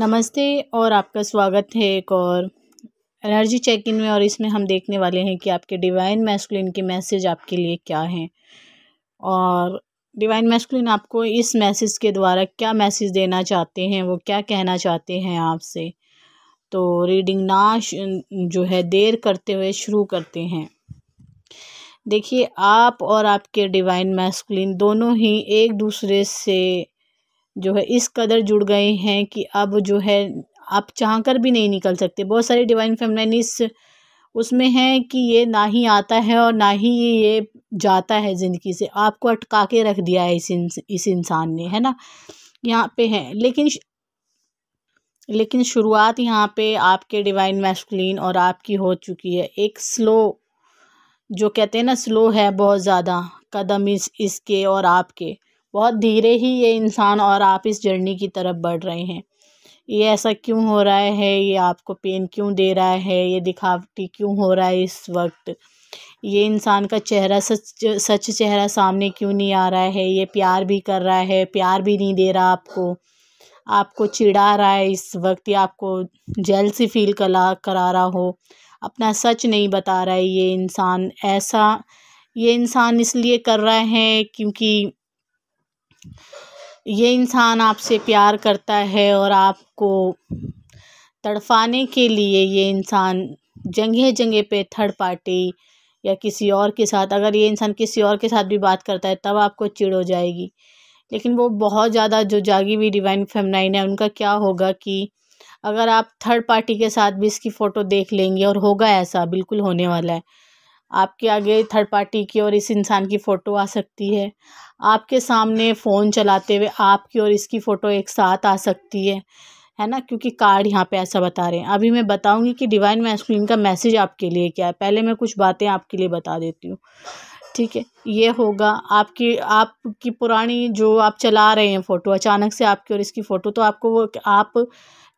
नमस्ते और आपका स्वागत है एक और एनर्जी चेक इन में और इसमें हम देखने वाले हैं कि आपके डिवाइन मैस्कुलिन के मैसेज आपके लिए क्या हैं और डिवाइन मैस्कुलिन आपको इस मैसेज के द्वारा क्या मैसेज देना चाहते हैं वो क्या कहना चाहते हैं आपसे तो रीडिंग ना जो है देर करते हुए शुरू करते हैं देखिए आप और आपके डिवाइन मैस्कुलिन दोनों ही एक दूसरे से जो है इस कदर जुड़ गए हैं कि अब जो है आप चाह कर भी नहीं निकल सकते बहुत सारे डिवाइन फेमलाइन इस उसमें हैं कि ये ना ही आता है और ना ही ये जाता है ज़िंदगी से आपको अटका के रख दिया है इस इस इंसान ने है ना यहाँ पे है लेकिन लेकिन शुरुआत यहाँ पे आपके डिवाइन मैस्कुलिन और आपकी हो चुकी है एक स्लो जो कहते हैं ना स्लो है बहुत ज़्यादा कदम इस इसके और आपके बहुत धीरे ही ये इंसान और आप इस जर्नी की तरफ बढ़ रहे हैं ये ऐसा क्यों हो रहा है ये आपको पेन क्यों दे रहा है ये दिखावटी क्यों हो रहा है इस वक्त ये इंसान का चेहरा सच सच चेहरा सामने क्यों नहीं आ रहा है ये प्यार भी कर रहा है प्यार भी नहीं दे रहा आपको आपको चिढ़ा रहा है इस वक्त ये आपको जेल से फील करा करा रहा हो अपना सच नहीं बता रहा है ये इंसान ऐसा ये इंसान इसलिए कर रहा है क्योंकि ये इंसान आपसे प्यार करता है और आपको तड़फाने के लिए ये इंसान जगह जगह पे थर्ड पार्टी या किसी और के साथ अगर ये इंसान किसी और के साथ भी बात करता है तब आपको चिड़ हो जाएगी लेकिन वो बहुत ज़्यादा जो जागी हुई डिवाइन फेमनाइन है उनका क्या होगा कि अगर आप थर्ड पार्टी के साथ भी इसकी फ़ोटो देख लेंगे और होगा ऐसा बिल्कुल होने वाला है आपके आगे थर्ड पार्टी की और इस इंसान की फ़ोटो आ सकती है आपके सामने फ़ोन चलाते हुए आपकी और इसकी फ़ोटो एक साथ आ सकती है है ना क्योंकि कार्ड यहाँ पे ऐसा बता रहे हैं अभी मैं बताऊँगी कि डिवाइन मैस्क्रीन का मैसेज आपके लिए क्या है पहले मैं कुछ बातें आपके लिए बता देती हूँ ठीक है ये होगा आपकी आपकी पुरानी जो आप चला रहे हैं फ़ोटो अचानक से आपकी और इसकी फ़ोटो तो आपको वो आप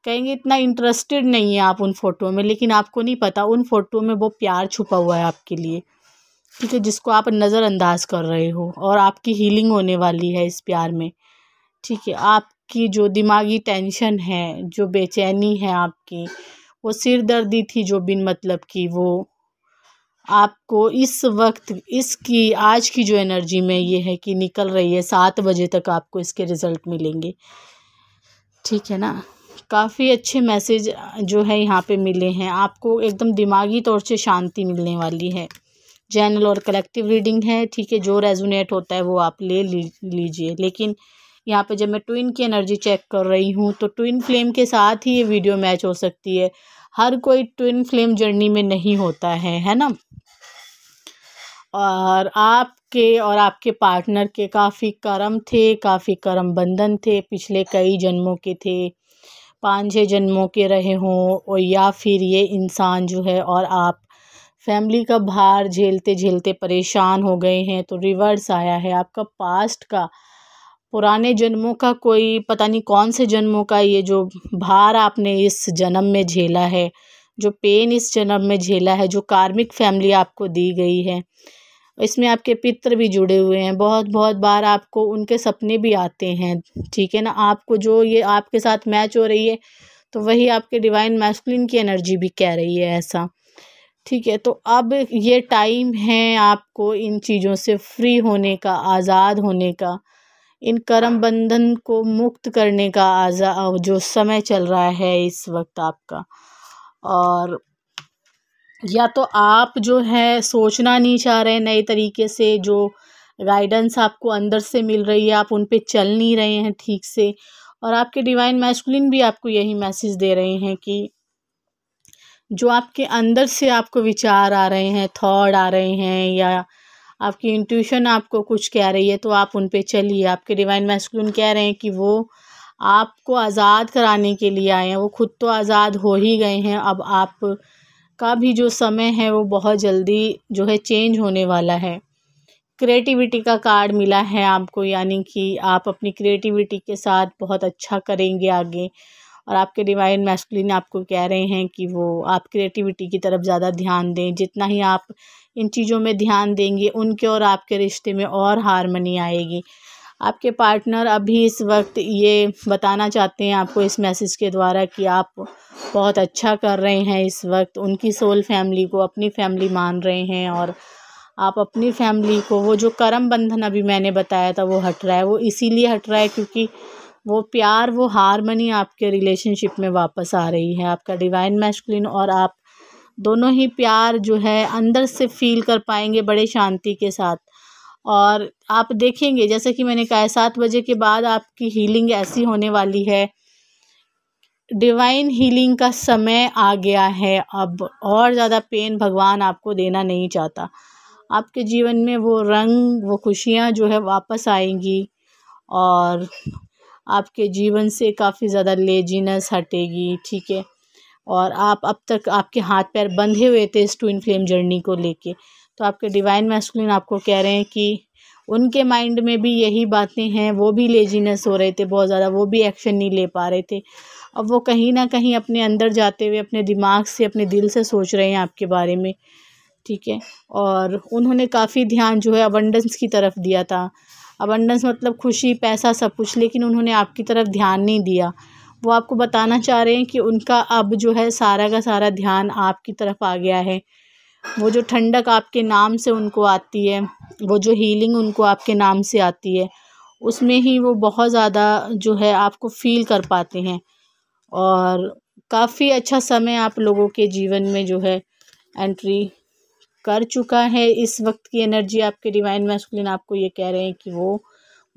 कहेंगे इतना इंटरेस्टेड नहीं है आप उन फ़ोटो में लेकिन आपको नहीं पता उन फ़ोटो में वो प्यार छुपा हुआ है आपके लिए ठीक है जिसको आप नज़रअंदाज कर रहे हो और आपकी हीलिंग होने वाली है इस प्यार में ठीक है आपकी जो दिमागी टेंशन है जो बेचैनी है आपकी वो सिरदर्दी थी जो बिन मतलब की वो आपको इस वक्त इसकी आज की जो एनर्जी में ये है कि निकल रही है सात बजे तक आपको इसके रिज़ल्ट मिलेंगे ठीक है ना काफ़ी अच्छे मैसेज जो है यहाँ पे मिले हैं आपको एकदम दिमागी तौर से शांति मिलने वाली है जनरल और कलेक्टिव रीडिंग है ठीक है जो रेजोनेट होता है वो आप ले लीजिए लेकिन यहाँ पे जब मैं ट्विन की एनर्जी चेक कर रही हूँ तो ट्विन फ्लेम के साथ ही ये वीडियो मैच हो सकती है हर कोई ट्विन फ्लेम जर्नी में नहीं होता है है ना और आपके और आपके पार्टनर के काफ़ी कर्म थे काफ़ी कर्म बंधन थे पिछले कई जन्मों के थे पाँच छः जन्मों के रहे हों या फिर ये इंसान जो है और आप फैमिली का भार झेलते झेलते परेशान हो गए हैं तो रिवर्स आया है आपका पास्ट का पुराने जन्मों का कोई पता नहीं कौन से जन्मों का ये जो भार आपने इस जन्म में झेला है जो पेन इस जन्म में झेला है जो कार्मिक फैमिली आपको दी गई है इसमें आपके पित्र भी जुड़े हुए हैं बहुत बहुत बार आपको उनके सपने भी आते हैं ठीक है ना आपको जो ये आपके साथ मैच हो रही है तो वही आपके डिवाइन मैस्कुलिन की एनर्जी भी कह रही है ऐसा ठीक है तो अब ये टाइम है आपको इन चीज़ों से फ्री होने का आज़ाद होने का इन कर्म बंधन को मुक्त करने का आज़ा जो समय चल रहा है इस वक्त आपका और या तो आप जो है सोचना नहीं चाह रहे नए तरीके से जो गाइडेंस आपको अंदर से मिल रही है आप उन पर चल नहीं रहे हैं ठीक से और आपके डिवाइन मैस्कुलिन भी आपको यही मैसेज दे रहे हैं कि जो आपके अंदर से आपको विचार आ रहे हैं थॉट आ रहे हैं या आपकी इंट्यूशन आपको कुछ कह रही है तो आप उन पे चलिए आपके डिवाइन मैस्कुलिन कह रहे हैं कि वो आपको आज़ाद कराने के लिए आए हैं वो खुद तो आज़ाद हो ही गए हैं अब आप का भी जो समय है वो बहुत जल्दी जो है चेंज होने वाला है क्रिएटिविटी का कार्ड मिला है आपको यानी कि आप अपनी क्रिएटिविटी के साथ बहुत अच्छा करेंगे आगे और आपके डिवाइन मैस्कुलिन आपको कह रहे हैं कि वो आप क्रिएटिविटी की तरफ ज़्यादा ध्यान दें जितना ही आप इन चीज़ों में ध्यान देंगे उनके और आपके रिश्ते में और हारमनी आएगी आपके पार्टनर अभी इस वक्त ये बताना चाहते हैं आपको इस मैसेज के द्वारा कि आप बहुत अच्छा कर रहे हैं इस वक्त उनकी सोल फैमिली को अपनी फैमिली मान रहे हैं और आप अपनी फैमिली को वो जो कर्म बंधन अभी मैंने बताया था वो हट रहा है वो इसीलिए हट रहा है क्योंकि वो प्यार वो हारमनी आपके रिलेशनशिप में वापस आ रही है आपका डिवाइन मैस्कुलिन और आप दोनों ही प्यार जो है अंदर से फील कर पाएंगे बड़े शांति के साथ और आप देखेंगे जैसे कि मैंने कहा सात बजे के बाद आपकी हीलिंग ऐसी होने वाली है डिवाइन हीलिंग का समय आ गया है अब और ज़्यादा पेन भगवान आपको देना नहीं चाहता आपके जीवन में वो रंग वो खुशियाँ जो है वापस आएंगी और आपके जीवन से काफ़ी ज़्यादा लेजीनेस हटेगी ठीक है और आप अब तक आपके हाथ पैर बंधे हुए थे इस ट्विन फ्लेम जर्नी को लेके तो आपके डिवाइन मैस्कुलिन आपको कह रहे हैं कि उनके माइंड में भी यही बातें हैं वो भी लेजीनेस हो रहे थे बहुत ज़्यादा वो भी एक्शन नहीं ले पा रहे थे अब वो कहीं ना कहीं अपने अंदर जाते हुए अपने दिमाग से अपने दिल से सोच रहे हैं आपके बारे में ठीक है और उन्होंने काफ़ी ध्यान जो है अबंडेंस की तरफ दिया था अबंडेंस मतलब खुशी पैसा सब कुछ लेकिन उन्होंने आपकी तरफ ध्यान नहीं दिया वो आपको बताना चाह रहे हैं कि उनका अब जो है सारा का सारा ध्यान आपकी तरफ आ गया है वो जो ठंडक आपके नाम से उनको आती है वो जो हीलिंग उनको आपके नाम से आती है उसमें ही वो बहुत ज़्यादा जो है आपको फ़ील कर पाते हैं और काफ़ी अच्छा समय आप लोगों के जीवन में जो है एंट्री कर चुका है इस वक्त की एनर्जी आपके डिवाइन मैस्कुलिन आपको ये कह रहे हैं कि वो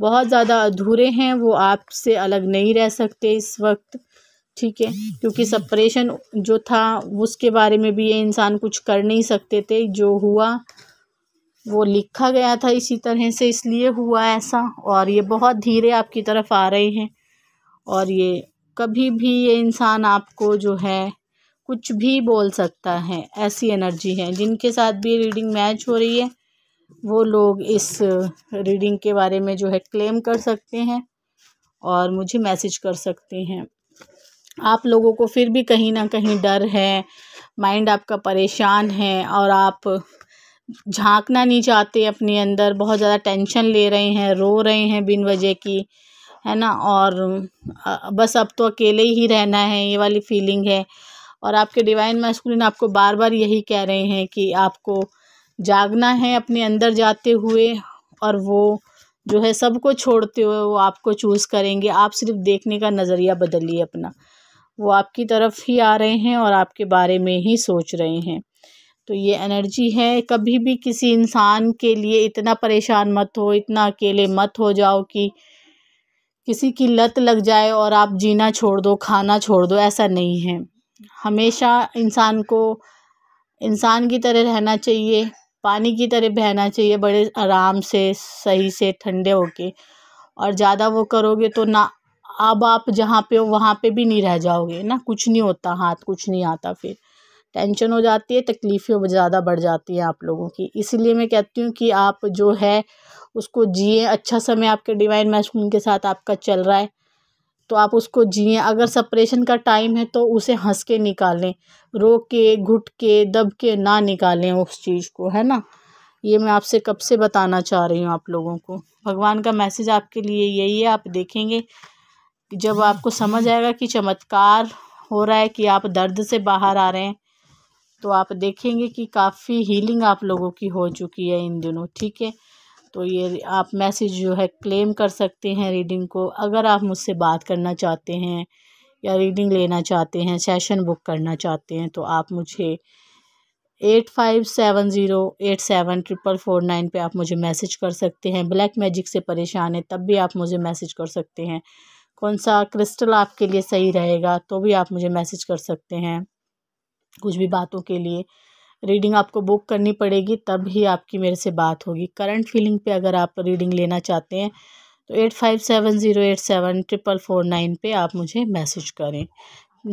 बहुत ज़्यादा अधूरे हैं वो आपसे अलग नहीं रह सकते इस वक्त ठीक है क्योंकि सपरेशन जो था उसके बारे में भी ये इंसान कुछ कर नहीं सकते थे जो हुआ वो लिखा गया था इसी तरह से इसलिए हुआ ऐसा और ये बहुत धीरे आपकी तरफ आ रहे हैं और ये कभी भी ये इंसान आपको जो है कुछ भी बोल सकता है ऐसी एनर्जी है जिनके साथ भी रीडिंग मैच हो रही है वो लोग इस रीडिंग के बारे में जो है क्लेम कर सकते हैं और मुझे मैसेज कर सकते हैं आप लोगों को फिर भी कहीं ना कहीं डर है माइंड आपका परेशान है और आप झांकना नहीं चाहते अपने अंदर बहुत ज़्यादा टेंशन ले रहे हैं रो रहे हैं बिन वजह की है ना और बस अब तो अकेले ही रहना है ये वाली फीलिंग है और आपके डिवाइन मैस्कुलिन आपको बार बार यही कह रहे हैं कि आपको जागना है अपने अंदर जाते हुए और वो जो है सबको छोड़ते हुए वो आपको चूज़ करेंगे आप सिर्फ देखने का नज़रिया बदलिए अपना वो आपकी तरफ ही आ रहे हैं और आपके बारे में ही सोच रहे हैं तो ये एनर्जी है कभी भी किसी इंसान के लिए इतना परेशान मत हो इतना अकेले मत हो जाओ कि किसी की लत लग जाए और आप जीना छोड़ दो खाना छोड़ दो ऐसा नहीं है हमेशा इंसान को इंसान की तरह रहना चाहिए पानी की तरह बहना चाहिए बड़े आराम से सही से ठंडे होके और ज़्यादा वो करोगे तो ना अब आप जहाँ पे हो वहाँ पे भी नहीं रह जाओगे ना कुछ नहीं होता हाथ कुछ नहीं आता फिर टेंशन हो जाती है तकलीफ़ें ज़्यादा बढ़ जाती हैं आप लोगों की इसीलिए मैं कहती हूँ कि आप जो है उसको जिए अच्छा समय आपके डिवाइन मैशून के साथ आपका चल रहा है तो आप उसको जिए अगर सपरेशन का टाइम है तो उसे हंस के निकालें रो के घुट के दब के ना निकालें उस चीज़ को है ना ये मैं आपसे कब से बताना चाह रही हूँ आप लोगों को भगवान का मैसेज आपके लिए यही है आप देखेंगे जब आपको समझ आएगा कि चमत्कार हो रहा है कि आप दर्द से बाहर आ रहे हैं तो आप देखेंगे कि काफ़ी हीलिंग आप लोगों की हो चुकी है इन दिनों ठीक है तो ये आप मैसेज जो है क्लेम कर सकते हैं रीडिंग को अगर आप मुझसे बात करना चाहते हैं या रीडिंग लेना चाहते हैं सेशन बुक करना चाहते हैं तो आप मुझे eight five seven zero eight seven triple four nine पर आप मुझे मैसेज कर सकते हैं ब्लैक मैजिक से परेशान है तब भी आप मुझे मैसेज कर सकते हैं कौन सा क्रिस्टल आपके लिए सही रहेगा तो भी आप मुझे मैसेज कर सकते हैं कुछ भी बातों के लिए रीडिंग आपको बुक करनी पड़ेगी तब ही आपकी मेरे से बात होगी करंट फीलिंग पे अगर आप रीडिंग लेना चाहते हैं तो eight five seven zero eight seven triple four nine पर आप मुझे मैसेज करें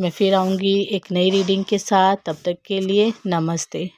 मैं फिर आऊँगी एक नई रीडिंग के साथ तब तक के लिए नमस्ते